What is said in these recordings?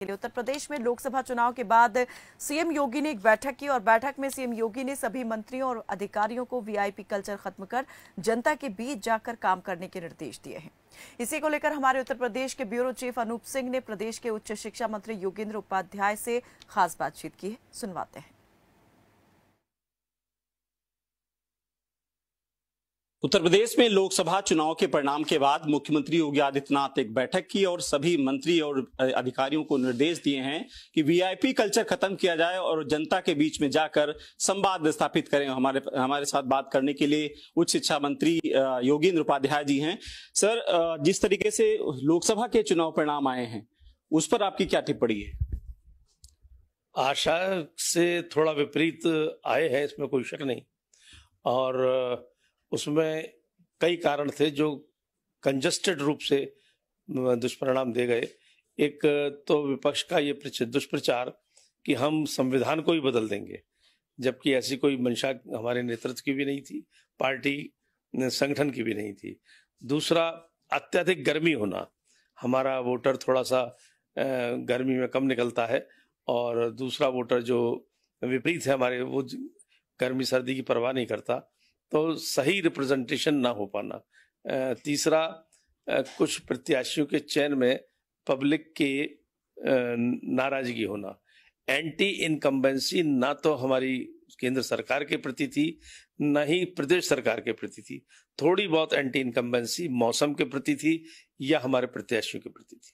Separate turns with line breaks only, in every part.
के लिए उत्तर प्रदेश में लोकसभा चुनाव के बाद सीएम योगी ने एक बैठक की और बैठक में सीएम योगी ने सभी मंत्रियों और अधिकारियों को वीआईपी कल्चर खत्म कर जनता के बीच जाकर काम करने के निर्देश दिए हैं इसी को लेकर हमारे उत्तर प्रदेश के ब्यूरो चीफ अनूप सिंह ने प्रदेश के उच्च शिक्षा मंत्री योगेंद्र उपाध्याय से खास बातचीत की है सुनवाते हैं उत्तर प्रदेश में लोकसभा चुनाव के परिणाम के बाद मुख्यमंत्री योगी आदित्यनाथ एक बैठक की और सभी मंत्री और अधिकारियों को निर्देश दिए हैं कि वीआईपी कल्चर खत्म किया जाए और जनता के बीच में जाकर संवाद स्थापित करें हमारे हमारे साथ बात करने के लिए उच्च शिक्षा मंत्री योगेंद्र उपाध्याय जी हैं सर जिस तरीके से लोकसभा के चुनाव परिणाम आए हैं उस पर आपकी क्या टिप्पणी है
आशा से थोड़ा विपरीत आए हैं इसमें कोई शक नहीं और उसमें कई कारण थे जो कंजस्टेड रूप से दुष्परिणाम दे गए एक तो विपक्ष का ये दुष्प्रचार कि हम संविधान को ही बदल देंगे जबकि ऐसी कोई मंशा हमारे नेतृत्व की भी नहीं थी पार्टी संगठन की भी नहीं थी दूसरा अत्यधिक गर्मी होना हमारा वोटर थोड़ा सा गर्मी में कम निकलता है और दूसरा वोटर जो विपरीत है हमारे वो गर्मी सर्दी की परवाह नहीं करता तो सही रिप्रेजेंटेशन ना हो पाना तीसरा कुछ प्रत्याशियों के चयन में पब्लिक के नाराजगी होना एंटी इनकम्बेंसी ना तो हमारी केंद्र सरकार के प्रति थी न ही प्रदेश सरकार के प्रति थी थोड़ी बहुत एंटी इनकम्बेंसी मौसम के प्रति थी या हमारे प्रत्याशियों के प्रति थी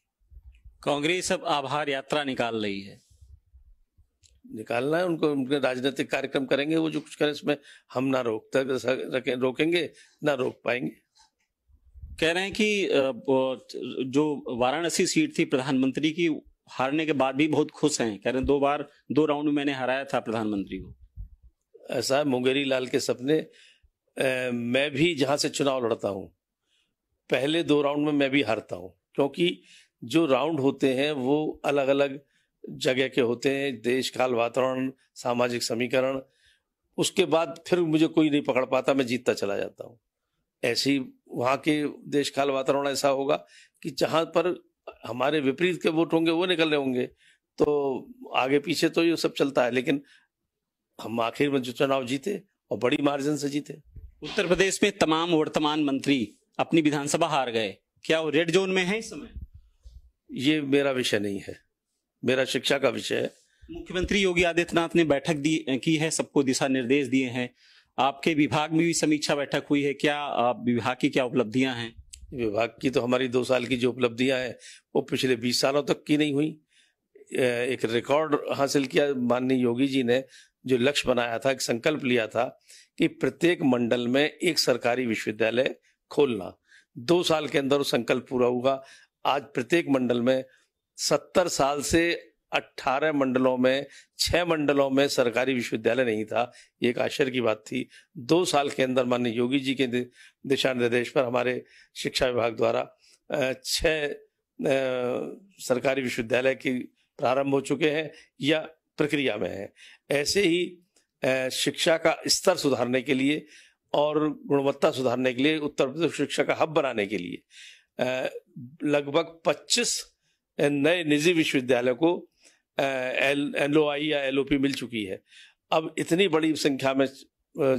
कांग्रेस अब आभार यात्रा निकाल रही है निकालना है उनको उनके राजनीतिक कार्यक्रम करेंगे वो जो कुछ करें इसमें हम ना रोक तक रोकेंगे ना रोक पाएंगे
कह रहे हैं कि जो वाराणसी सीट थी प्रधानमंत्री की हारने के बाद भी बहुत खुश हैं कह रहे हैं दो बार दो राउंड में मैंने हराया था प्रधानमंत्री को
ऐसा मुंगेरी लाल के सपने ए, मैं भी जहां से चुनाव लड़ता हूं पहले दो राउंड में मैं भी हारता हूं क्योंकि जो राउंड होते हैं वो अलग अलग जगह के होते हैं देश काल वातावरण सामाजिक समीकरण उसके बाद फिर मुझे कोई नहीं पकड़ पाता मैं जीतता चला जाता हूँ ऐसी वहाँ के देश काल वातावरण ऐसा होगा कि जहाँ पर हमारे विपरीत के वोट होंगे वो निकल रहे होंगे तो आगे पीछे तो ये सब चलता है लेकिन हम आखिर में जो चुनाव जीते और बड़ी मार्जिन से जीते उत्तर प्रदेश में तमाम वर्तमान मंत्री अपनी
विधानसभा हार गए क्या वो रेड जोन में है इस समय ये मेरा विषय नहीं है
मेरा शिक्षा का विषय है
मुख्यमंत्री योगी आदित्यनाथ ने बैठक दी की है सबको दिशा निर्देश दिए हैं आपके विभाग में भी समीक्षा बैठक हुई है क्या आप विभाग की क्या उपलब्धियां हैं
विभाग की तो हमारी दो साल की जो उपलब्धियां हैं वो पिछले बीस सालों तक की नहीं हुई एक रिकॉर्ड हासिल किया माननीय योगी जी ने जो लक्ष्य बनाया था एक संकल्प लिया था कि प्रत्येक मंडल में एक सरकारी विश्वविद्यालय खोलना दो साल के अंदर संकल्प पूरा होगा आज प्रत्येक मंडल में सत्तर साल से अट्ठारह मंडलों में छह मंडलों में सरकारी विश्वविद्यालय नहीं था ये एक आश्चर्य की बात थी दो साल के अंदर माननीय योगी जी के दिशा निर्देश पर हमारे शिक्षा विभाग द्वारा छह सरकारी विश्वविद्यालय की प्रारंभ हो चुके हैं या प्रक्रिया में है ऐसे ही शिक्षा का स्तर सुधारने के लिए और गुणवत्ता सुधारने के लिए उत्तर प्रदेश शिक्षा का हब बनाने के लिए लगभग 25 नए निजी विश्वविद्यालय को एल ओ आई या एल ओ पी मिल चुकी है अब इतनी बड़ी संख्या में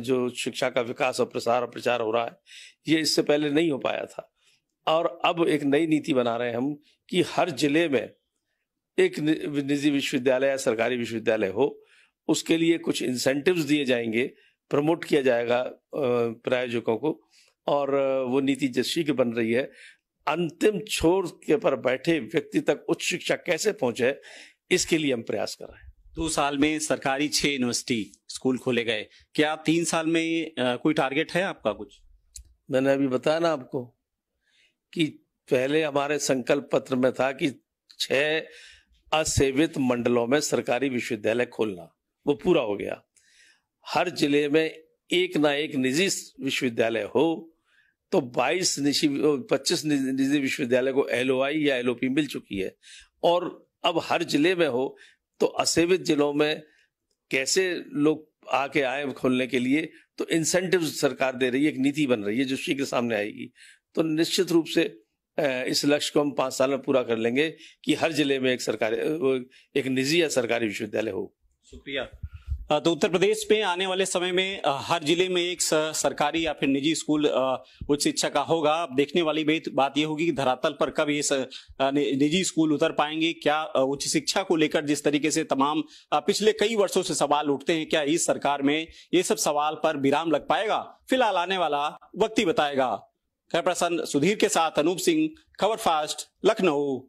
जो शिक्षा का विकास और प्रसार और प्रचार हो रहा है ये इससे पहले नहीं हो पाया था और अब एक नई नीति बना रहे हैं हम कि हर जिले में एक निजी विश्वविद्यालय या सरकारी विश्वविद्यालय हो उसके लिए कुछ इंसेंटिव्स दिए जाएंगे प्रमोट किया जाएगा प्रायोजकों को और वो नीति जैसी की बन रही है अंतिम छोर के पर बैठे व्यक्ति तक उच्च शिक्षा कैसे पहुंचे इसके लिए हम प्रयास कर रहे हैं दो साल में सरकारी छह यूनिवर्सिटी स्कूल खोले गए क्या तीन साल में कोई टारगेट है आपका कुछ मैंने अभी बताया ना आपको कि पहले हमारे संकल्प पत्र में था कि छह असेवित मंडलों में सरकारी विश्वविद्यालय खोलना वो पूरा हो गया हर जिले में एक ना एक निजी विश्वविद्यालय हो तो 22 निजी 25 निजी विश्वविद्यालय को एलओआई या एलओपी मिल चुकी है और अब हर जिले में हो तो असेवित जिलों में कैसे लोग आके आए खोलने के लिए तो इंसेंटिव सरकार दे रही है एक नीति बन रही है जो शीघ्र सामने आएगी तो निश्चित रूप से इस लक्ष्य को हम पांच साल में पूरा कर लेंगे कि हर जिले में एक सरकारी एक निजी या सरकारी विश्वविद्यालय हो शुक्रिया तो उत्तर प्रदेश में आने वाले
समय में हर जिले में एक सरकारी या फिर निजी स्कूल उच्च शिक्षा का होगा अब देखने वाली बात यह होगी कि धरातल पर कब ये निजी स्कूल उतर पाएंगे क्या उच्च शिक्षा को लेकर जिस तरीके से तमाम पिछले कई वर्षों से सवाल उठते हैं क्या इस सरकार में ये सब सवाल पर विराम लग पाएगा फिलहाल आने वाला वक्त ही बताएगा खैर प्रसन्न सुधीर के साथ अनूप सिंह खबर फास्ट लखनऊ